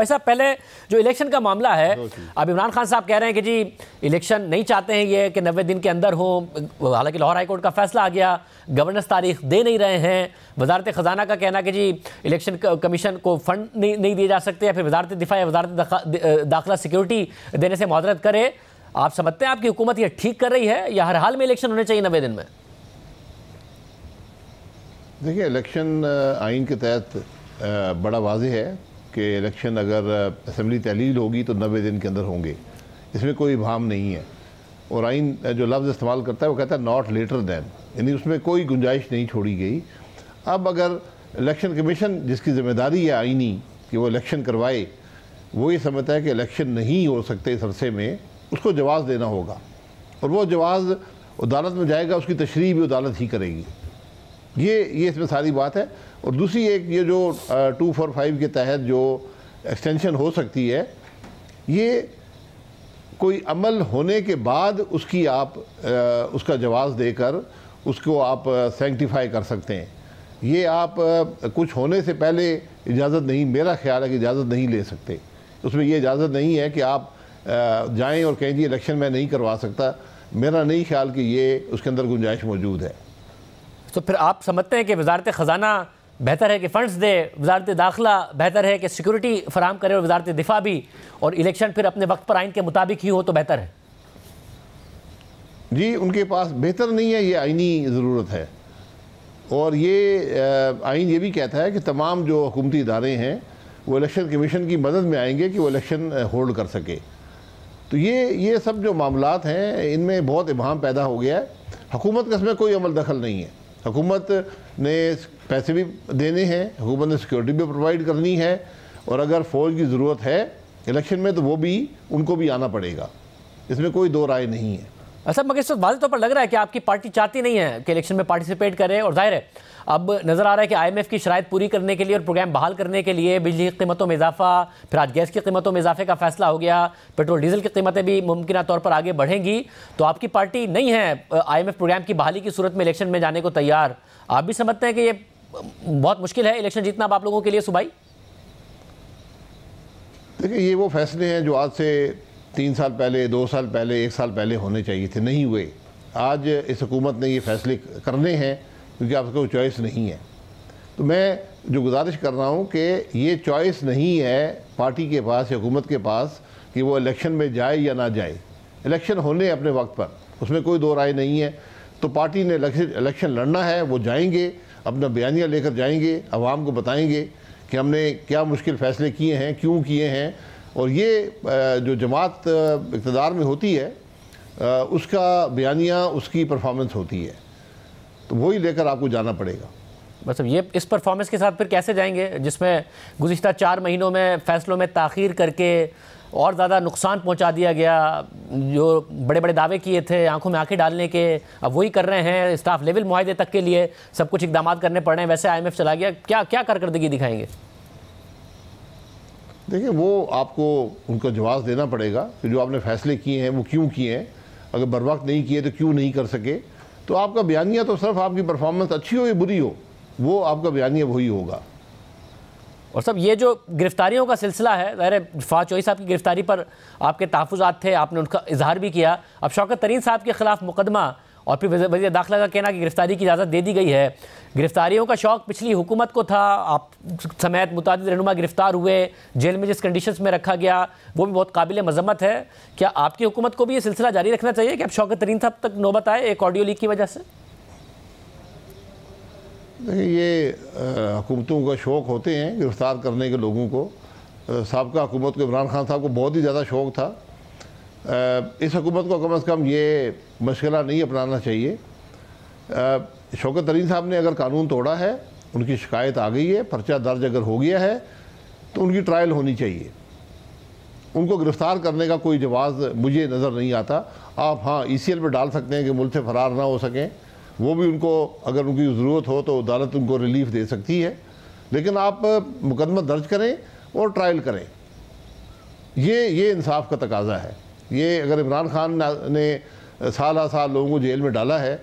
भाई साहब पहले जो इलेक्शन का मामला है अब इमरान खान साहब कह रहे हैं कि जी इलेक्शन नहीं चाहते हैं ये कि नब्बे दिन के अंदर हो हालांकि लाहौर हाईकोर्ट का फैसला आ गया गवर्नेंस तारीख दे नहीं रहे हैं वजारत ख़जाना का कहना कि जी इलेक्शन कमीशन को फंड नहीं नहीं दिए जा सकते या फिर वजारत दिफा या वजारत दाखिला सिक्योरिटी देने से मदरत करे आप समझते हैं आपकी हुकूमत ये ठीक कर रही है या हर हाल में इलेक्शन होने चाहिए नब्बे दिन में देखिए इलेक्शन आइन के तहत बड़ा वाजी है कि इलेक्शन अगर असम्बली तहलील होगी तो नबे दिन के अंदर होंगे इसमें कोई भाम नहीं है और आइन जो लफ्ज़ इस्तेमाल करता है वो कहता है नॉट लेटर दैन यानी उसमें कोई गुंजाइश नहीं छोड़ी गई अब अगर इलेक्शन कमीशन जिसकी ज़िम्मेदारी है आइनी कि वो इलेक्शन करवाए वो ये समझता है कि इलेक्शन नहीं हो सकते इस अरसे में उसको जवाब देना होगा और वो जवाब अदालत में जाएगा उसकी तशरी भी अदालत ही करेगी ये ये इसमें सारी बात है और दूसरी एक ये जो टू फोर फाइव के तहत जो एक्सटेंशन हो सकती है ये कोई अमल होने के बाद उसकी आप आ, उसका जवाब देकर उसको आप सेंटिफाई कर सकते हैं ये आप आ, कुछ होने से पहले इजाज़त नहीं मेरा ख्याल है कि इजाज़त नहीं ले सकते उसमें ये इजाज़त नहीं है कि आप जाएं और कहें जी इलेक्शन मैं नहीं करवा सकता मेरा नहीं ख्याल कि ये उसके अंदर गुंजाइश मौजूद है तो फिर आप समझते हैं कि वजारत ख़जाना बेहतर है कि फ़ंड्स दे वजारत दाखिला बेहतर है कि सिक्योरिटी फराम करे और वजारत दिफा भी और इलेक्शन फिर अपने वक्त पर आइन के मुताबिक ही हो तो बेहतर है जी उनके पास बेहतर नहीं है ये आइनी ज़रूरत है और ये आइन ये भी कहता है कि तमाम जो हुकूमती इदारे हैं वो इलेक्शन कमीशन की मदद में आएंगे कि वो इलेक्शन होल्ड कर सके तो ये ये सब जो मामला हैं इनमें बहुत इबाम पैदा हो गया है हकूमत का इसमें कोई अमल दखल नहीं है हुकूमत ने पैसे भी देने हैं हुकूमत ने सिक्योरिटी भी प्रोवाइड करनी है और अगर फ़ौज की ज़रूरत है इलेक्शन में तो वो भी उनको भी आना पड़ेगा इसमें कोई दो राय नहीं है अच्छा मगर इस वक्त वाजे तौर पर लग रहा है कि आपकी पार्टी चाहती नहीं है कि इलेक्शन में पार्टिसिपेट करे और जाहिर है अब नज़र आ रहा है कि आईएमएफ की शराय पूरी करने के लिए और प्रोग्राम बहाल करने के लिए बिजली की कीमतों में इजाफा फिर आज गैस की कीमतों में इजाफे का फैसला हो गया पेट्रोल डीजल की कीमतें भी मुमकिन तौर पर आगे बढ़ेंगी तो आपकी पार्टी नहीं है आई प्रोग्राम की बहाली की सूरत में इलेक्शन में जाने को तैयार आप भी समझते हैं कि ये बहुत मुश्किल है इलेक्शन जीतना आप लोगों के लिए सुबह देखिए ये वो फैसले हैं जो आज से तीन साल पहले दो साल पहले एक साल पहले होने चाहिए थे नहीं हुए आज इस हुकूमत ने ये फैसले करने हैं क्योंकि आपको कोई चॉइस नहीं है तो मैं जो गुजारिश कर रहा हूँ कि ये चॉइस नहीं है पार्टी के पास या हुकूमत के पास कि वो इलेक्शन में जाए या ना जाए इलेक्शन होने अपने वक्त पर उसमें कोई दो राय नहीं है तो पार्टी ने इलेक्शन लड़ना है वो जाएंगे अपना बयानिया लेकर जाएंगे अवाम को बताएंगे कि हमने क्या मुश्किल फ़ैसले किए हैं क्यों किए हैं और ये जो जमात इकतदार में होती है उसका बयानिया उसकी परफॉर्मेंस होती है तो वही लेकर आपको जाना पड़ेगा अब ये इस परफॉर्मेंस के साथ फिर कैसे जाएंगे जिसमें गुज्त चार महीनों में फ़ैसलों में ताखिर करके और ज़्यादा नुकसान पहुंचा दिया गया जो बड़े बड़े दावे किए थे आंखों में आंखें डालने के अब वही कर रहे हैं स्टाफ लेवल माहदे तक के लिए सब कुछ इकदाम करने पड़ रहे हैं वैसे आई एम एफ चला गया क्या क्या कारकर्दगी दिखाएंगे देखिए वो आपको उनका जवाब देना पड़ेगा कि जो आपने फैसले किए हैं वो क्यों किए हैं अगर बर वक्त नहीं किए तो क्यों नहीं कर सके तो आपका बयानिया तो सिर्फ आपकी परफॉर्मेंस अच्छी हो या बुरी हो वो आपका बयानिया वही होगा और सब ये जो गिरफ्तारियों का सिलसिला है ज़ाहिर फवाद चौहरी साहब की गिरफ्तारी पर आपके तहफ़ात थे आपने उनका इजहार भी किया अब शौकत तरीन साहब के ख़िलाफ़ मुकदमा और फिर वजी दाखिला का कहना कि गिरफ्तारी की इजाज़त दे दी गई है गिरफ्तारियों का शौक़ पिछली हुकूमत को था आप समेत मुताद रहनुमा गिरफ़्तार हुए जेल में जिस कंडीशन में रखा गया वो भी बहुत काबिल मजम्मत है क्या आपकी हुकूमत को भी ये सिलसिला जारी रखना चाहिए कि अब शौकत तरीन साहब तक नौबत आए एक ऑडियो लीक की वजह से ये हुकूमतों का शौक़ होते हैं गिरफ़्तार करने के लोगों को सबका हुकूमत को इमरान खान साहब को बहुत ही ज़्यादा शौक़ था इस हकूमत को कम अज़ कम ये मशला नहीं अपनाना चाहिए शौकत तरीन साहब ने अगर कानून तोड़ा है उनकी शिकायत आ गई है पर्चा दर्ज अगर हो गया है तो उनकी ट्रायल होनी चाहिए उनको गिरफ़्तार करने का कोई जवाब मुझे नज़र नहीं आता आप हाँ ई सी एल पर डाल सकते हैं कि मुल्क से फ़रार ना हो सकें वो भी उनको अगर उनकी ज़रूरत हो तो अदालत उनको रिलीफ दे सकती है लेकिन आप मुकदमा दर्ज करें और ट्रायल करें ये ये इंसाफ का तकाजा है ये अगर इमरान खान ने साल साल लोगों को जेल में डाला है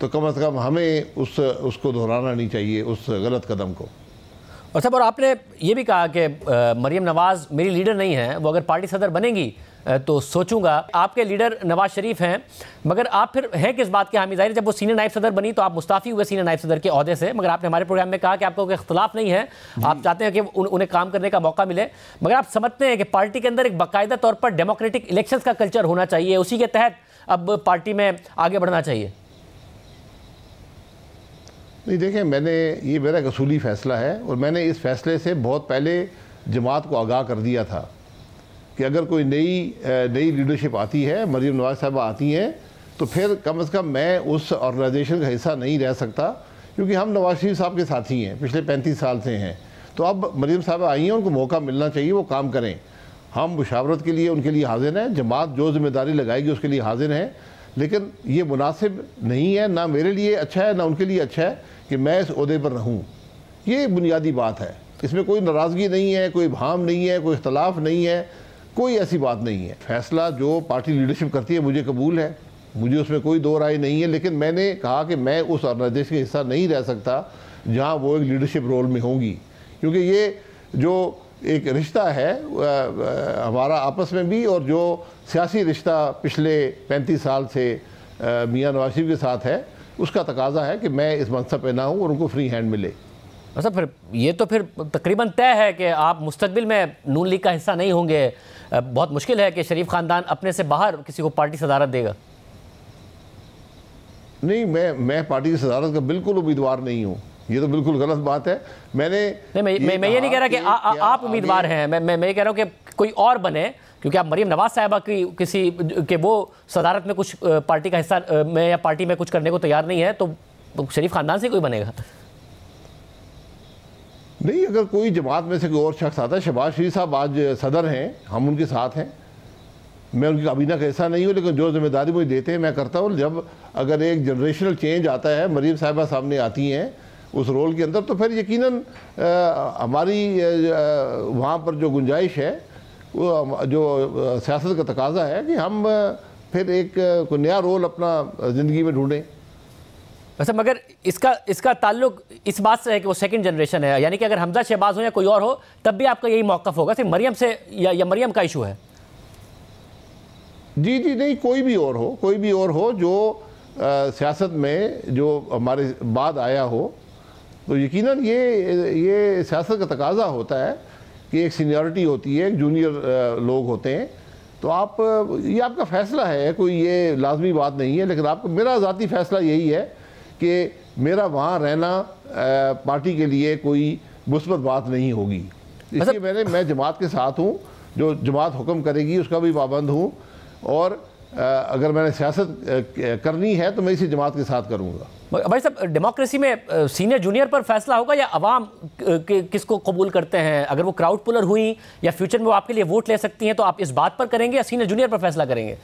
तो कम अज़ कम हमें उस उसको दोहराना नहीं चाहिए उस गलत कदम को और सब और आपने ये भी कहा कि मरीम नवाज़ मेरी लीडर नहीं है वो अगर पार्टी सदर बनेंगी तो सोचूंगा आपके लीडर नवाज शरीफ हैं मगर आप फिर हैं किस बात के हामी जाहिर जब वो सीनियर नायब सदर बनी तो आप मुस्ताफ़ी हुए सीनियर नायब सदर के अहदे से मगर आपने हमारे प्रोग्राम में कहा कि आपको कोई इख्तलाफ नहीं है आप चाहते हैं कि उन्हें काम करने का मौका मिले मगर आप समझते हैं कि पार्टी के अंदर एक बाकायदा तौर पर डेमोक्रेटिक इलेक्शन का कल्चर होना चाहिए उसी के तहत अब पार्टी में आगे बढ़ना चाहिए नहीं देखें मैंने ये मेरा कसूली फ़ैसला है और मैंने इस फैसले से बहुत पहले जमात को आगाह कर दिया था कि अगर कोई नई नई लीडरशिप आती है मरीम नवाज साहबा आती हैं तो फिर कम अज़ कम मैं उस ऑर्गेनाइजेशन का हिस्सा नहीं रह सकता क्योंकि हम नवाज शरीफ साहब के साथी हैं पिछले पैंतीस साल से हैं तो अब मरीम साहबा आई हैं उनको मौका मिलना चाहिए वो काम करें हम मुशावरत के लिए उनके लिए हाजिर हैं जमात जो जिम्मेदारी लगाएगी उसके लिए हाजिर हैं लेकिन ये मुनासिब नहीं है ना मेरे लिए अच्छा है ना उनके लिए अच्छा है कि मैं इस अहदे पर रहूँ ये बुनियादी बात है इसमें कोई नाराज़गी नहीं है कोई भाम नहीं है कोई इख्तलाफ नहीं है कोई ऐसी बात नहीं है फैसला जो पार्टी लीडरशिप करती है मुझे कबूल है मुझे उसमें कोई दो राय नहीं है लेकिन मैंने कहा कि मैं उस ऑर्गेनाइजेशन का हिस्सा नहीं रह सकता जहाँ वो एक लीडरशिप रोल में होंगी क्योंकि ये जो एक रिश्ता है हमारा आपस में भी और जो सियासी रिश्ता पिछले 35 साल से मियाँ नवाज के साथ है उसका तकाजा है कि मैं इस मनसब पर ना हूँ और उनको फ्री हैंड मिले अच्छा फिर ये तो फिर तकरीबन तय है कि आप मुस्तबिल में नून लीग का हिस्सा नहीं होंगे बहुत मुश्किल है कि शरीफ ख़ानदान अपने से बाहर किसी को पार्टी सदारत देगा नहीं मैं मैं पार्टी की सदारत का बिल्कुल उम्मीदवार नहीं हूँ ये तो बिल्कुल गलत बात है मैंने नहीं मैं ये मैं, मैं ये नहीं कह रहा कि आ, आ, आप उम्मीदवार हैं मैं मैं ये कह रहा हूँ कि कोई और बने क्योंकि आप मरीम नवाज साहबा की किसी के वो सदारत में कुछ पार्टी का हिस्सा में या पार्टी में कुछ करने को तैयार नहीं है तो, तो शरीफ खानदान से कोई बनेगा नहीं अगर कोई जमात में से कोई और शख्स आता है शहबाज शरीफ साहब आज सदर हैं हम उनके साथ हैं मैं उनकी काबीना का ऐसा नहीं हूँ लेकिन जो जिम्मेदारी मुझे देते हैं मैं करता हूँ जब अगर एक जनरेशनल चेंज आता है मरीम साहिबा सामने आती हैं उस रोल के अंदर तो फिर यकीनन हमारी वहाँ पर जो गुंजाइश है वो जो सियासत का तकाजा है कि हम फिर एक नया रोल अपना ज़िंदगी में ढूँढें वैसे मगर इसका इसका ताल्लुक इस बात से है कि वो सेकंड जनरेशन है यानी कि अगर हमजा शहबाज हो या कोई और हो तब भी आपका यही मौका होगा सिर्फ मरियम से या, या मरियम का इशू है जी जी नहीं कोई भी और हो कोई भी और हो जो सियासत में जो हमारे बाद आया हो तो यकीन ये ये सियासत का तकाजा होता है कि एक सीनियरिटी होती है एक जूनियर लोग होते हैं तो आप ये आपका फ़ैसला है कोई ये लाजमी बात नहीं है लेकिन आपका मेरा ज़ाती फ़ैसला यही है कि मेरा वहाँ रहना पार्टी के लिए कोई मुस्बत बात नहीं होगी इसलिए मतलब मैंने मैं जमात के साथ हूँ जो जमात हुक्म करेगी उसका भी पाबंद हूँ और अगर मैंने सियासत करनी है तो मैं इसी जमात के साथ करूँगा भाई साहब डेमोक्रेसी में सीनियर जूनियर पर फैसला होगा या आवाम किसको कबूल करते हैं अगर वो क्राउड पुलर हुई या फ्यूचर में वो आपके लिए वोट ले सकती हैं तो आप इस बात पर करेंगे या सीनियर जूनियर पर फैसला करेंगे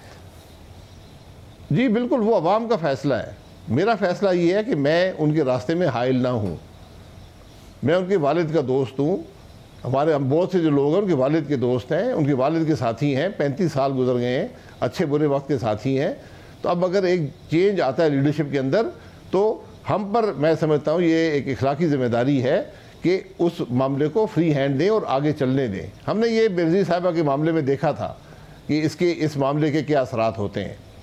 जी बिल्कुल वो आवाम का फैसला है मेरा फ़ैसला ये है कि मैं उनके रास्ते में हायल ना हूँ मैं उनके वालिद का दोस्त हूँ हमारे हम बहुत से जो लोग हैं उनके वालिद के दोस्त हैं उनके वालिद के साथी हैं पैंतीस साल गुजर गए हैं अच्छे बुरे वक्त के साथी हैं तो अब अगर एक चेंज आता है लीडरशिप के अंदर तो हम पर मैं समझता हूँ ये एक इखलाकी ज़िम्मेदारी है कि उस मामले को फ्री हैंड दें और आगे चलने दें हमने ये बिरजी साहबा के मामले में देखा था कि इसके इस मामले के क्या असरात होते हैं